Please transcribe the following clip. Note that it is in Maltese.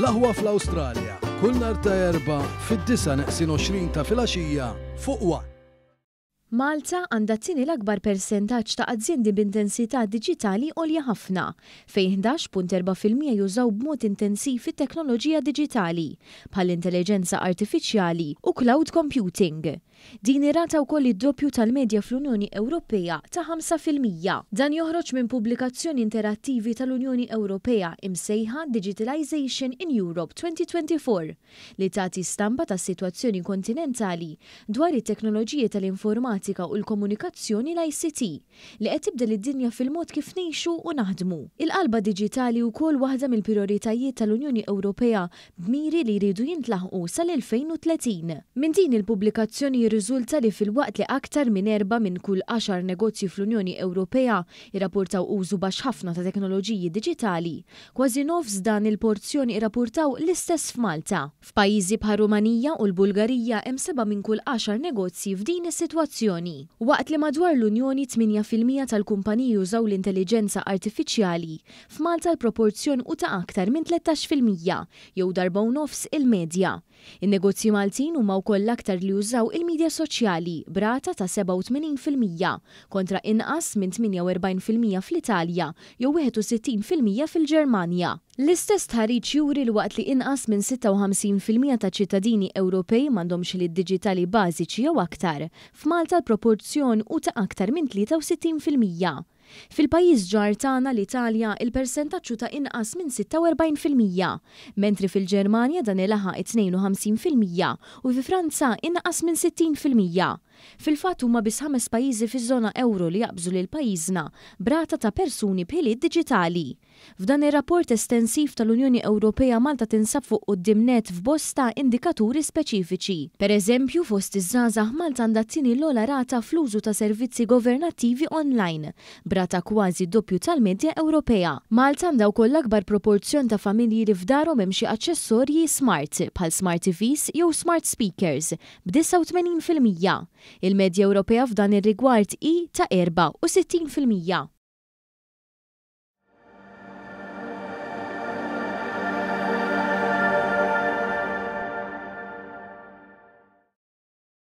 l fl-Awstralja, kull nar ta' erba fid-disa neqsin 20 ta' filgħaxija fuq waqt. Malta għandha t-tieni l-akbar persentaġġ ta' aziendi b'intensità diġitali għolja ħafna, fejn 11.4% jużaw b'mod intensiv fit-teknoloġija diġitali bħal intelligenza artifiċjali u cloud computing. Din irata wkoll id-doppju tal-medja fl-Unjoni Ewropea ta' 5%. Dan joħroġ minn pubblikazzjoni interattivi tal-Unjoni Ewropea imsejħa Digitalization in Europe 2024 li tagħti stampa tas-sitwazzjoni kontinentali dwar it-teknoloġiji tal-informatika l-informatika u l-komunikazzjoni l-ICT li qed tibdel id-dinja fil-mod kif ngħixu u naħdmu. Il-qalba diġitali wkoll waħda mill prioritajiet tal-Unjoni Ewropea b'miri li jridu jintlaħqu sal-2030. Minn din il-pubblikazzjoni jirriżulta li fil-waqt li aktar minn erba minn kull 10 negozji fl-Unjoni Ewropea irrapportaw użu baxx ħafna ta' teknoloġiji diġitali, kważi nofs dan il-porzjoni irrapportaw l-istess f'Malta. F'pajjiżi bħal Rumanija u l-Bulgarija hemm seba' minn kull 10 negozji f'din is-sitwazzjoni tal-Unjoni. Waqt li madwar l-Unjoni 8% tal-kumpaniji użaw l-intelligenza artifiċjali, f'Malta l-proporzjon u ta' aktar minn 13% jew darba nofs il-medja. In-negozji Maltin huma wkoll aktar li użaw il-medja soċjali brata ta' 87% kontra inqas minn 48% fl-Italja jew 61% fil-Ġermanja. L-istess tħarriċ juri l-waqt li inqas minn 56% ta' ċittadini Ewropej m'għandhomx li digitali bażiċi jew aktar, f'Malta l-proporzjon u ta' aktar minn 63%. Fil-pajjiż ġar tagħna l-Italja il-persentaċċju ta' inqas minn 46%, mentri fil-Ġermanja dan ilaħa 52% u fi Franza inqas minn 60%. Fil-fatt huma biss ħames pajjiżi fiż-żona euro li jaqbżu lil pajjiżna brata ta' persuni bħiliet diġitali. F'dan ir-rapport estensiv tal-Unjoni Ewropea Malta tinsab fuq quddiem net f'bosta indikaturi speċifiċi. Per eżempju, fost iż-żgħażagħ Malta għandha tieni l-ola rata fl-użu ta' servizzi governattivi online, numra ta' kważi doppju tal-medja Ewropea. Malta għandha wkoll l-akbar proporzjon ta' familji li f'darhom hemm xi aċċessorji smart bħal smart TVs jew smart speakers b'89%. Il-medja Ewropea f'dan ir-rigward i ta' 4 u 60%.